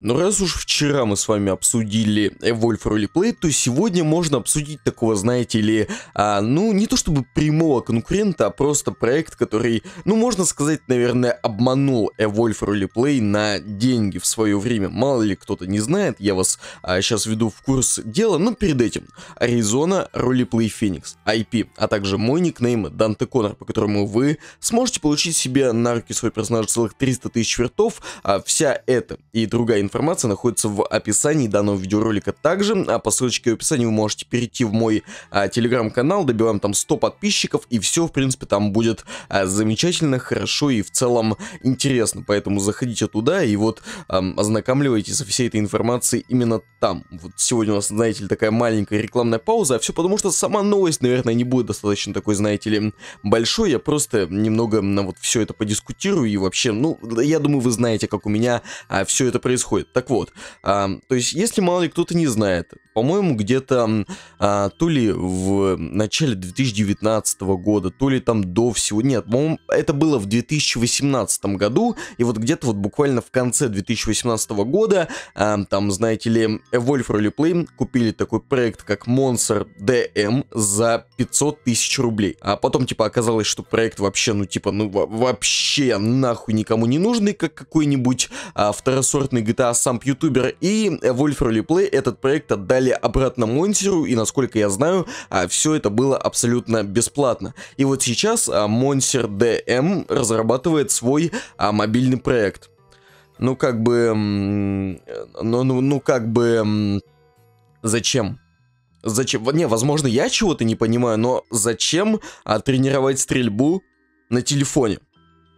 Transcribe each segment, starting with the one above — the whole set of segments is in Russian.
Но ну, раз уж вчера мы с вами обсудили Evolve Roleplay, то сегодня можно обсудить такого, знаете ли, а, ну, не то чтобы прямого конкурента, а просто проект, который, ну, можно сказать, наверное, обманул Evolve Roleplay на деньги в свое время. Мало ли кто-то не знает, я вас а, сейчас веду в курс дела, но перед этим. Arizona Roleplay Phoenix, IP, а также мой никнейм Данте Конор, по которому вы сможете получить себе на руки свой персонаж целых 300 тысяч вертов, а вся эта и другая информация находится в описании данного видеоролика также, а по ссылочке в описании вы можете перейти в мой а, телеграм-канал, добиваем там 100 подписчиков, и все, в принципе, там будет а, замечательно, хорошо и в целом интересно, поэтому заходите туда и вот а, ознакомливайтесь со всей этой информацией именно там. Вот сегодня у нас, знаете ли, такая маленькая рекламная пауза, а все потому, что сама новость, наверное, не будет достаточно такой, знаете ли, большой, я просто немного на вот все это подискутирую и вообще, ну, я думаю, вы знаете, как у меня а, все это происходит происходит. Так вот, а, то есть, если мало ли кто-то не знает, по-моему, где-то а, то ли в начале 2019 года, то ли там до всего, нет, по-моему, это было в 2018 году, и вот где-то вот буквально в конце 2018 года, а, там, знаете ли, Evolve Roleplay купили такой проект, как Monster DM за 500 тысяч рублей, а потом, типа, оказалось, что проект вообще, ну, типа, ну, вообще нахуй никому не нужный, как какой-нибудь а, второсортный GTA Samp ютубер, и Evolve Roleplay этот проект отдали отдали обратно Монсеру и насколько я знаю, а, все это было абсолютно бесплатно. И вот сейчас а, Монсер DM разрабатывает свой а, мобильный проект. Ну как бы... Э, ну, ну, ну как бы... Зачем? Зачем? Не, возможно, я чего-то не понимаю, но зачем а, тренировать стрельбу на телефоне?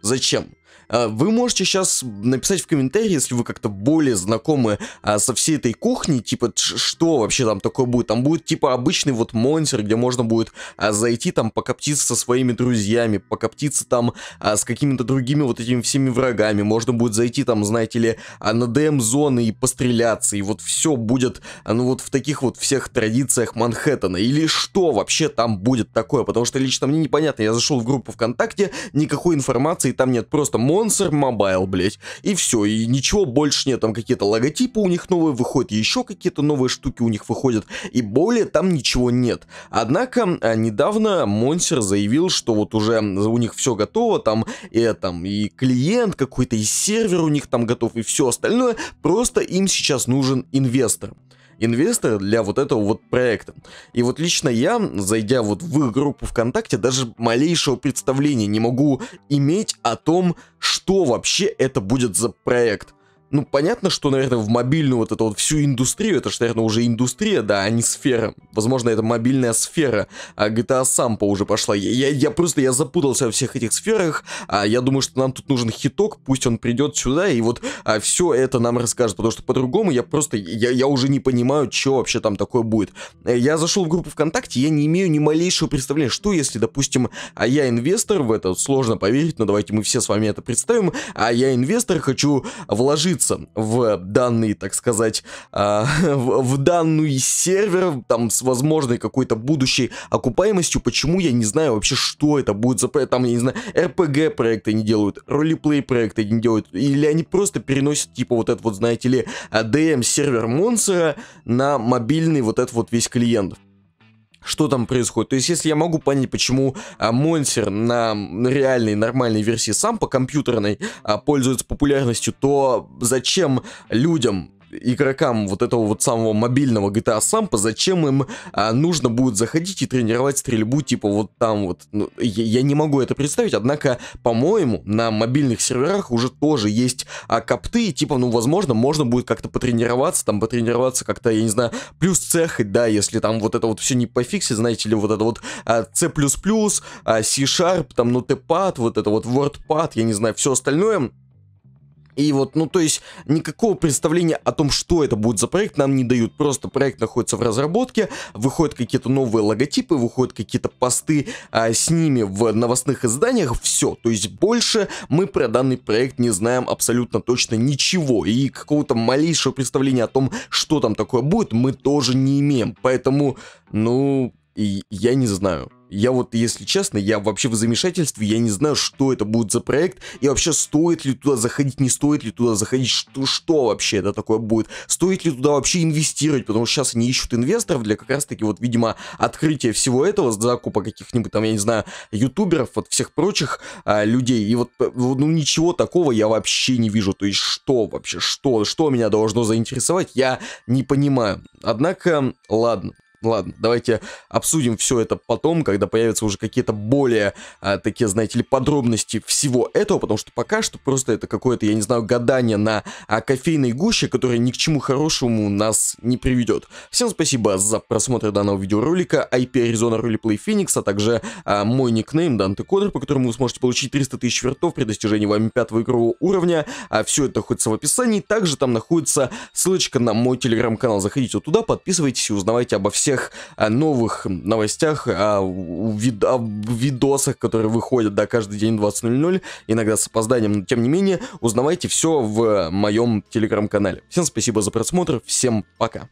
Зачем? А, вы можете сейчас написать в комментарии, если вы как-то более знакомы а, со всей этой кухней, типа, что вообще там такое будет. Там будет, типа, обычный вот монстр, где можно будет а, зайти там покоптиться со своими друзьями, покоптиться там с какими-то другими вот этими всеми врагами. Можно будет зайти там, знаете ли, на ДМ-зоны и постреляться. И вот все будет, ну вот в таких вот всех традициях Манхэттена. Или что вообще там будет такое? Потому что лично мне непонятно. Я зашел в группу ВКонтакте, никакой информации там нет. Просто монстр спонсор мобайл, блять. И все, и ничего больше нет. Там какие-то логотипы у них новые выходят, еще какие-то новые штуки у них выходят. И более там ничего нет. Однако, а, недавно Монсер заявил, что вот уже у них все готово, там и, э, там, и клиент какой-то, и сервер у них там готов, и все остальное. Просто им сейчас нужен инвестор инвестор для вот этого вот проекта. И вот лично я, зайдя вот в их группу ВКонтакте, даже малейшего представления не могу иметь о том, что вообще это будет за проект. Ну, понятно, что, наверное, в мобильную вот эту вот всю индустрию, это же, наверное, уже индустрия, да, а не сфера. Возможно, это мобильная сфера, а GTA Сампа уже пошла. Я, я, я просто, я запутался во всех этих сферах, а я думаю, что нам тут нужен хиток, пусть он придет сюда, и вот а, все это нам расскажет, потому что по-другому я просто, я, я уже не понимаю, что вообще там такое будет. Я зашел в группу ВКонтакте, я не имею ни малейшего представления, что если, допустим, а я инвестор в это, сложно поверить, но давайте мы все с вами это представим, а я инвестор, хочу вложить подключиться в данный, так сказать, э, в, в данный сервер, там, с возможной какой-то будущей окупаемостью. Почему, я не знаю вообще, что это будет за... Там, я не знаю, RPG проекты не делают, ролеплей проекты не делают, или они просто переносят, типа, вот этот вот, знаете ли, DM-сервер а, эм Монсера на мобильный вот этот вот весь клиент что там происходит. То есть, если я могу понять, почему а, Монсер на реальной, нормальной версии сам по компьютерной а, пользуется популярностью, то зачем людям игрокам вот этого вот самого мобильного GTA Сампа, зачем им а, нужно будет заходить и тренировать стрельбу, типа вот там вот. Ну, я, я не могу это представить, однако, по-моему, на мобильных серверах уже тоже есть а, капты, типа, ну, возможно, можно будет как-то потренироваться, там, потренироваться как-то, я не знаю, плюс цехать, да, если там вот это вот все не пофиксит, знаете ли, вот это вот а, C++, а, C-Sharp, там, Notepad, ну, вот это вот WordPad, я не знаю, все остальное, и вот, ну то есть, никакого представления о том, что это будет за проект, нам не дают. Просто проект находится в разработке, выходят какие-то новые логотипы, выходят какие-то посты а, с ними в новостных изданиях, все. То есть, больше мы про данный проект не знаем абсолютно точно ничего. И какого-то малейшего представления о том, что там такое будет, мы тоже не имеем. Поэтому, ну, и я не знаю. Я вот, если честно, я вообще в замешательстве, я не знаю, что это будет за проект, и вообще стоит ли туда заходить, не стоит ли туда заходить, что, что вообще это такое будет, стоит ли туда вообще инвестировать, потому что сейчас они ищут инвесторов для как раз-таки вот, видимо, открытия всего этого, закупа каких-нибудь там, я не знаю, ютуберов, вот всех прочих а, людей, и вот, ну, ничего такого я вообще не вижу, то есть что вообще, что, что меня должно заинтересовать, я не понимаю. Однако, ладно. Ладно, давайте обсудим все это потом, когда появятся уже какие-то более а, такие, знаете ли, подробности всего этого, потому что пока что просто это какое-то, я не знаю, гадание на а, кофейной гуще, которое ни к чему хорошему нас не приведет. Всем спасибо за просмотр данного видеоролика, IP Arizona Roleplay Phoenix, а также а, мой никнейм Данте Кодер, по которому вы сможете получить 300 тысяч вертов при достижении вами пятого игрового уровня. А все это находится в описании, также там находится ссылочка на мой телеграм-канал. Заходите туда, подписывайтесь и узнавайте обо всем тех э, новых новостях, о, э, вид о а, видосах, которые выходят, да, каждый день 20.00, иногда с опозданием, но тем не менее, узнавайте все в моем телеграм-канале. Всем спасибо за просмотр, всем пока.